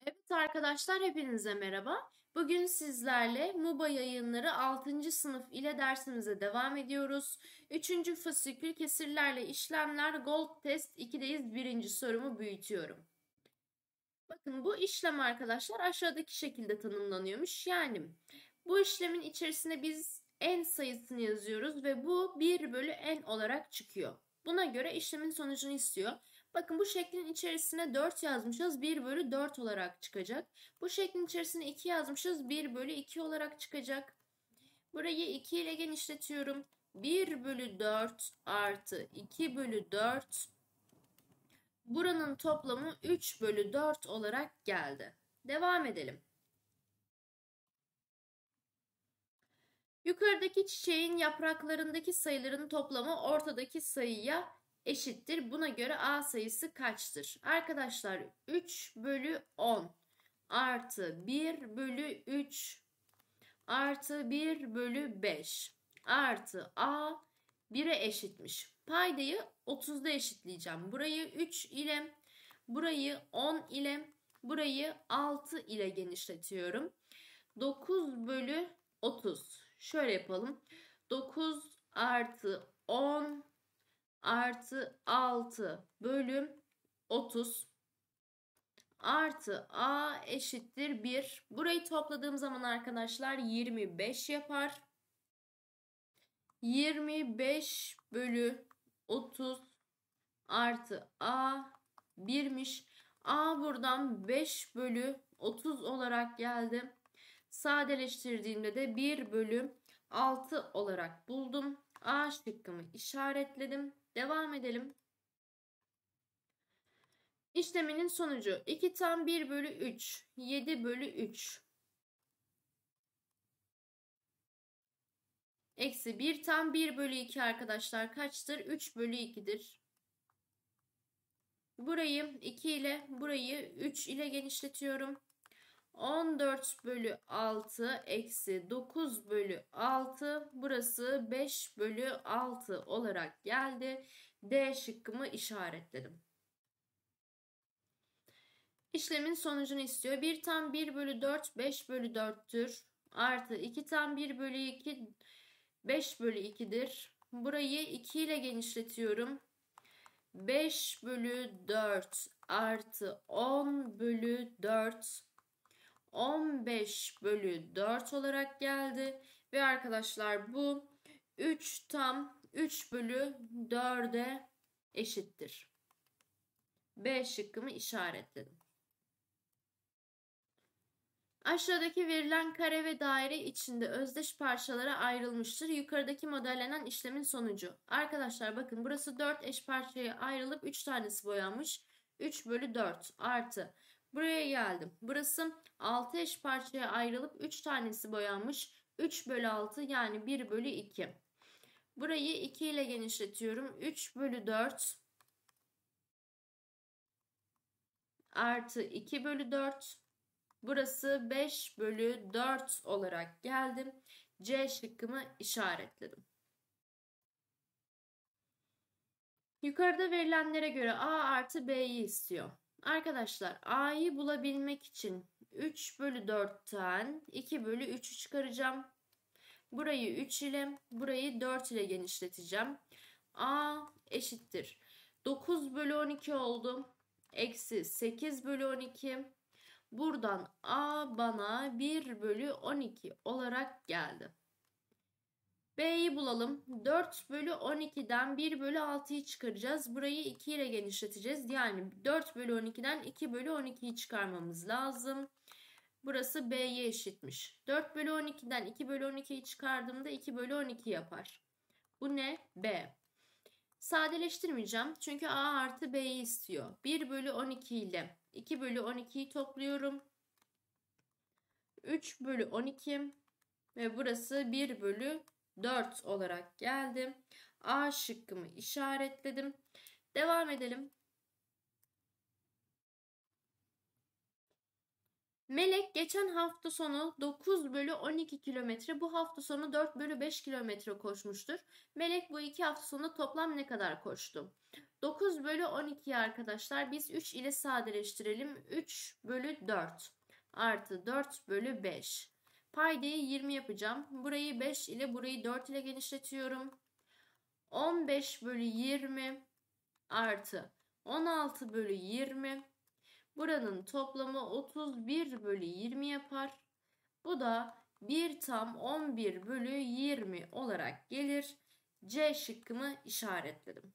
Evet arkadaşlar hepinize merhaba. Bugün sizlerle MUBA yayınları 6. sınıf ile dersimize devam ediyoruz. 3. fasikül kesirlerle işlemler Gold Test 2'deyiz. 1. sorumu büyütüyorum. Bakın bu işlem arkadaşlar aşağıdaki şekilde tanımlanıyormuş. Yani bu işlemin içerisinde biz n sayısını yazıyoruz ve bu 1 bölü n olarak çıkıyor. Buna göre işlemin sonucunu istiyor. Bakın bu şeklin içerisine 4 yazmışız 1 bölü 4 olarak çıkacak. Bu şeklin içerisine 2 yazmışız 1 bölü 2 olarak çıkacak. Burayı 2 ile genişletiyorum. 1 bölü 4 artı 2 bölü 4 buranın toplamı 3 bölü 4 olarak geldi. Devam edelim. Yukarıdaki çiçeğin yapraklarındaki sayıların toplamı ortadaki sayıya eşittir. Buna göre A sayısı kaçtır? Arkadaşlar 3 bölü 10 artı 1 bölü 3 artı 1 bölü 5 artı A 1'e eşitmiş. Paydayı 30'da eşitleyeceğim. Burayı 3 ile, burayı 10 ile, burayı 6 ile genişletiyorum. 9 bölü 30. Şöyle yapalım. 9 artı 10 artı 6 bölüm 30 artı a eşittir 1. Burayı topladığım zaman arkadaşlar 25 yapar. 25 bölü 30 artı a 1'miş. a buradan 5 bölü 30 olarak geldi. Sadeleştirdiğimde de 1 bölüm 6 olarak buldum. A şıkkımı işaretledim. Devam edelim. İşleminin sonucu 2 tam 1 bölü 3, 7 bölü 3. Eksi 1 tam 1 bölü 2 arkadaşlar kaçtır? 3 bölü 2'dir. Burayı 2 ile burayı 3 ile genişletiyorum. 14 bölü 6 eksi 9 bölü 6 burası 5 bölü 6 olarak geldi. D şıkkımı işaretledim. İşlemin sonucunu istiyor. 1 tam 1 bölü 4 5 bölü 4'tür. Artı 2 tam 1 bölü 2 5 bölü 2'dir. Burayı 2 ile genişletiyorum. 5 bölü 4 artı 10 bölü 4 15 bölü 4 olarak geldi. Ve arkadaşlar bu 3 tam 3 bölü 4'e eşittir. B şıkkımı işaretledim. Aşağıdaki verilen kare ve daire içinde özdeş parçalara ayrılmıştır. Yukarıdaki modellenen işlemin sonucu. Arkadaşlar bakın burası 4 eş parçaya ayrılıp 3 tanesi boyanmış. 3 bölü 4 artı Buraya geldim. Burası 6 eş parçaya ayrılıp 3 tanesi boyanmış. 3 bölü 6 yani 1 bölü 2. Burayı 2 ile genişletiyorum. 3 bölü 4 artı 2 bölü 4. Burası 5 bölü 4 olarak geldim. C şıkkımı işaretledim. Yukarıda verilenlere göre A artı B'yi istiyor. Arkadaşlar A'yı bulabilmek için 3 bölü 4'ten 2 bölü 3'ü çıkaracağım. Burayı 3 ile burayı 4 ile genişleteceğim. A eşittir. 9 bölü 12 oldu. Eksi 8 bölü 12. Buradan A bana 1 bölü 12 olarak geldi. B'yi bulalım. 4 bölü 12'den 1 bölü 6'yı çıkaracağız. Burayı 2 ile genişleteceğiz. Yani 4 bölü 12'den 2 bölü 12'yi çıkarmamız lazım. Burası B'ye eşitmiş. 4 bölü 12'den 2 bölü 12'yi çıkardığımda 2 bölü 12 yapar. Bu ne? B. Sadeleştirmeyeceğim. Çünkü A artı B'yi istiyor. 1 bölü 12 ile 2 bölü 12'yi topluyorum. 3 bölü 12 ve burası 1 bölü 4 olarak geldim. A şıkkımı işaretledim. Devam edelim. Melek geçen hafta sonu 9 bölü 12 kilometre, bu hafta sonu 4 bölü 5 kilometre koşmuştur. Melek bu iki hafta sonu toplam ne kadar koştu? 9 bölü 12'yi arkadaşlar biz 3 ile sadeleştirelim. 3 bölü 4 artı 4 bölü 5. Paydayı 20 yapacağım. Burayı 5 ile burayı 4 ile genişletiyorum. 15 bölü 20 artı 16 bölü 20. Buranın toplamı 31 bölü 20 yapar. Bu da 1 tam 11 bölü 20 olarak gelir. C şıkkımı işaretledim.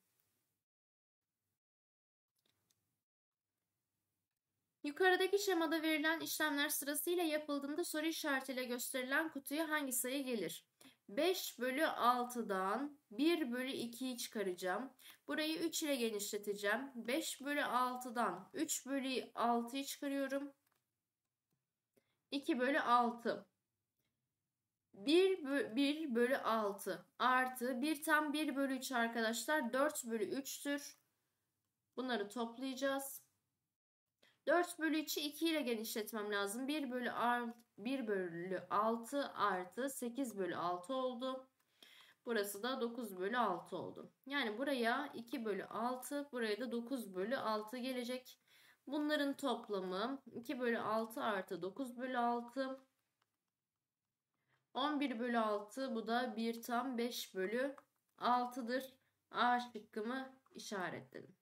Yukarıdaki şemada verilen işlemler sırasıyla yapıldığında soru işaretiyle gösterilen kutuya hangi sayı gelir? 5 bölü 6'dan 1 bölü 2'yi çıkaracağım. Burayı 3 ile genişleteceğim. 5 bölü 6'dan 3 bölü 6'yı çıkarıyorum. 2 bölü 6. 1, bö 1 bölü 6 artı 1 tam 1 bölü 3 arkadaşlar 4 bölü 3'tür. Bunları toplayacağız. 4 bölü 3'ü 2 ile genişletmem lazım. 1 bölü, art, 1 bölü 6 artı 8 bölü 6 oldu. Burası da 9 bölü 6 oldu. Yani buraya 2 bölü 6, buraya da 9 bölü 6 gelecek. Bunların toplamı 2 bölü 6 artı 9 bölü 6. 11 bölü 6 bu da 1 tam 5 bölü 6'dır. A şıkkımı işaretledim.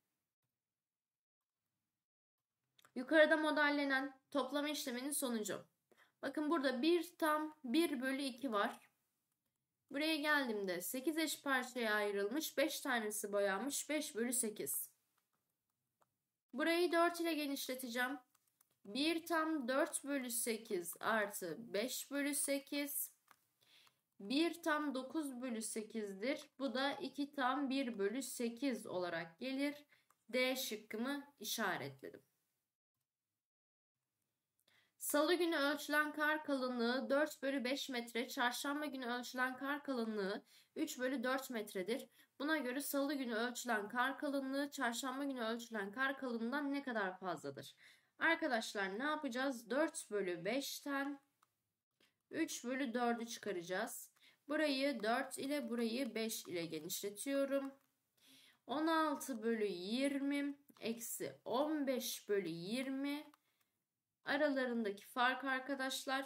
Yukarıda modellenen toplama işleminin sonucu. Bakın burada 1 tam 1 bölü 2 var. Buraya geldiğimde 8 eş parçaya ayrılmış. 5 tanesi boyanmış. 5 bölü 8. Burayı 4 ile genişleteceğim. 1 tam 4 bölü 8 artı 5 bölü 8. 1 tam 9 bölü 8'dir. Bu da 2 tam 1 bölü 8 olarak gelir. D şıkkımı işaretledim. Salı günü ölçülen kar kalınlığı 4 bölü 5 metre, çarşamba günü ölçülen kar kalınlığı 3 bölü 4 metredir. Buna göre salı günü ölçülen kar kalınlığı, çarşamba günü ölçülen kar kalınlığından ne kadar fazladır? Arkadaşlar ne yapacağız? 4 bölü 5'ten 3 bölü 4'ü çıkaracağız. Burayı 4 ile burayı 5 ile genişletiyorum. 16 bölü 20 eksi 15 bölü 20 Aralarındaki fark arkadaşlar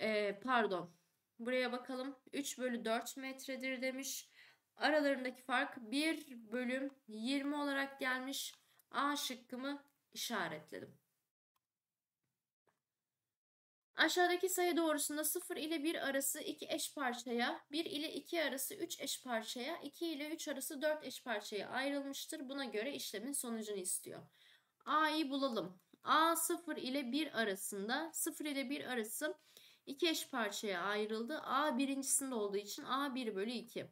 e, pardon buraya bakalım 3 bölü 4 metredir demiş. Aralarındaki fark 1 bölüm 20 olarak gelmiş. A şıkkımı işaretledim. Aşağıdaki sayı doğrusunda 0 ile 1 arası 2 eş parçaya, 1 ile 2 arası 3 eş parçaya, 2 ile 3 arası 4 eş parçaya ayrılmıştır. Buna göre işlemin sonucunu istiyor. A'yı bulalım. A0 ile 1 arasında 0 ile 1 arası iki eş parçaya ayrıldı. A birincisinde olduğu için A1 bölü 2.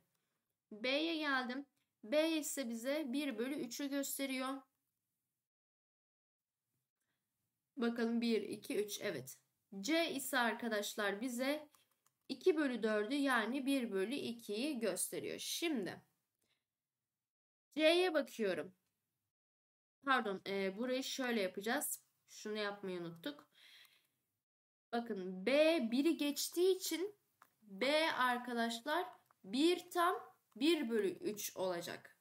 B'ye geldim. B ise bize 1 bölü 3'ü gösteriyor. Bakalım 1, 2, 3 evet. C ise arkadaşlar bize 2 bölü 4'ü yani 1 bölü 2'yi gösteriyor. Şimdi C'ye bakıyorum. Pardon e, burayı şöyle yapacağız. Şunu yapmayı unuttuk. Bakın B 1'i geçtiği için B arkadaşlar 1 tam 1 bölü 3 olacak.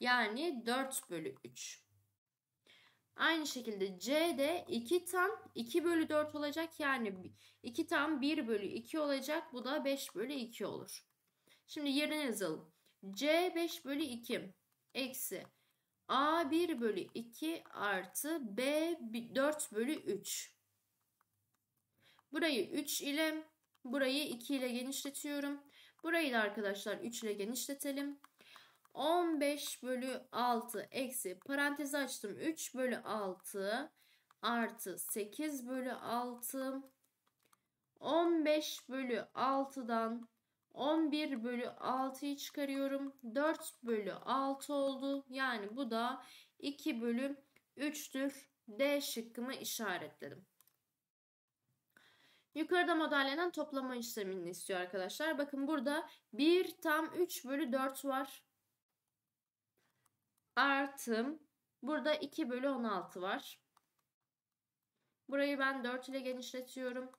Yani 4 bölü 3. Aynı şekilde C de 2 tam 2 bölü 4 olacak. Yani 2 tam 1 bölü 2 olacak. Bu da 5 bölü 2 olur. Şimdi yerine yazalım. C 5 bölü 2 eksi A 1 bölü 2 artı B 4 bölü 3. Burayı 3 ile burayı 2 ile genişletiyorum. Burayı da arkadaşlar 3 ile genişletelim. 15 bölü 6 eksi parantezi açtım. 3 bölü 6 artı 8 bölü 6 15 bölü 6'dan 11 bölü 6'yı çıkarıyorum. 4 bölü 6 oldu. Yani bu da 2 bölü 3'tür. D şıkkımı işaretledim. Yukarıda modellenen toplama işlemini istiyor arkadaşlar. Bakın burada 1 tam 3 bölü 4 var. Artım. Burada 2 bölü 16 var. Burayı ben 4 ile genişletiyorum.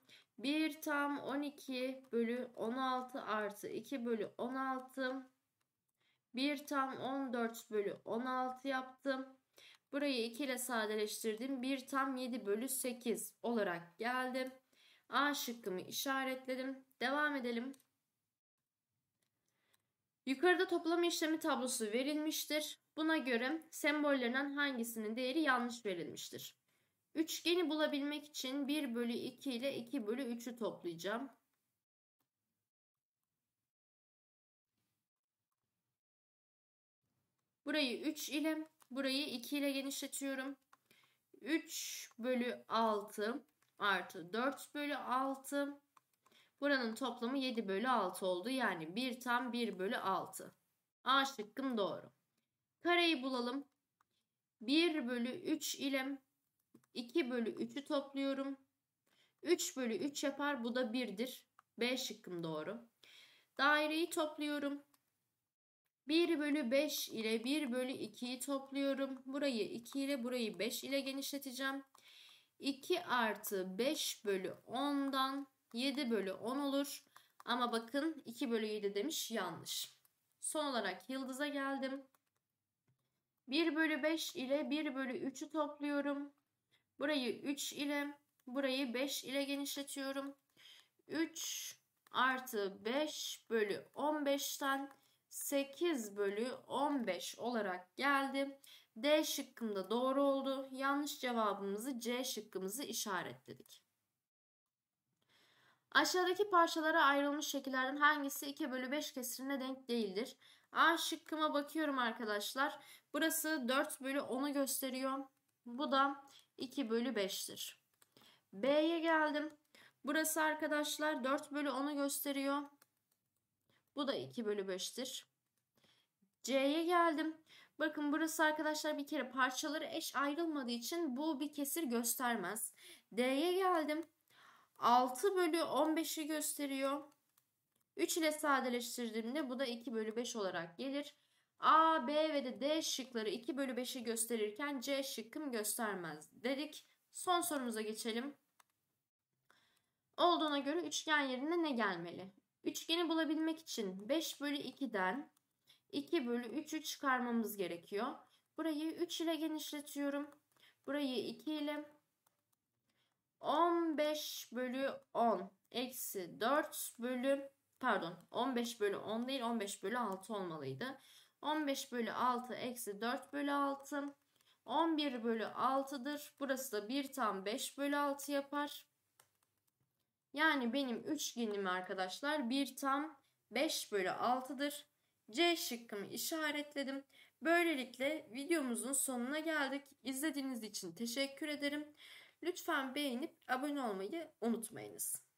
1 tam 12 bölü 16 artı 2 bölü 16. 1 tam 14 bölü 16 yaptım. Burayı 2 ile sadeleştirdim. 1 tam 7 bölü 8 olarak geldim. A şıkkımı işaretledim. Devam edelim. Yukarıda toplama işlemi tablosu verilmiştir. Buna göre sembollerinden hangisinin değeri yanlış verilmiştir? Üçgeni bulabilmek için 1 bölü 2 ile 2 bölü 3'ü toplayacağım. Burayı 3 ile burayı 2 ile genişletiyorum. 3 bölü 6 artı 4 bölü 6. Buranın toplamı 7 bölü 6 oldu. Yani 1 tam 1 bölü 6. A şıkkım doğru. Kareyi bulalım. 1 bölü 3 ile 2 bölü 3'ü topluyorum. 3 bölü 3 yapar. Bu da 1'dir. B şıkkım doğru. Daireyi topluyorum. 1 bölü 5 ile 1 bölü 2'yi topluyorum. Burayı 2 ile burayı 5 ile genişleteceğim. 2 artı 5 bölü 10'dan 7 bölü 10 olur. Ama bakın 2 bölü 7 demiş yanlış. Son olarak yıldıza geldim. 1 bölü 5 ile 1 bölü 3'ü topluyorum. Burayı 3 ile burayı 5 ile genişletiyorum. 3 artı 5 bölü 15'ten 8 bölü 15 olarak geldi. D şıkkımda doğru oldu. Yanlış cevabımızı C şıkkımızı işaretledik. Aşağıdaki parçalara ayrılmış şekillerden hangisi 2 bölü 5 kesirine denk değildir? A şıkkıma bakıyorum arkadaşlar. Burası 4 bölü 10'u gösteriyor. Bu da 2 bölü 5'tir. B'ye geldim. Burası arkadaşlar 4 bölü 10'u gösteriyor. Bu da 2 bölü 5'tir. C'ye geldim. Bakın burası arkadaşlar bir kere parçaları eş ayrılmadığı için bu bir kesir göstermez. D'ye geldim. 6 bölü 15'i gösteriyor. 3 ile sadeleştirdiğimde bu da 2 bölü 5 olarak gelir. A, B ve de D şıkları 2 bölü 5'i gösterirken C şıkkım göstermez dedik. Son sorumuza geçelim. Olduğuna göre üçgen yerine ne gelmeli? Üçgeni bulabilmek için 5 bölü 2'den 2 bölü 3'ü çıkarmamız gerekiyor. Burayı 3 ile genişletiyorum. Burayı 2 ile 15 bölü 10 eksi 4 bölü pardon 15 bölü 10 değil 15 bölü 6 olmalıydı. 15 bölü 6 eksi 4 bölü 6. 11 bölü 6'dır. Burası da 1 tam 5 bölü 6 yapar. Yani benim üçgenim arkadaşlar 1 tam 5 bölü 6'dır. C şıkkımı işaretledim. Böylelikle videomuzun sonuna geldik. İzlediğiniz için teşekkür ederim. Lütfen beğenip abone olmayı unutmayınız.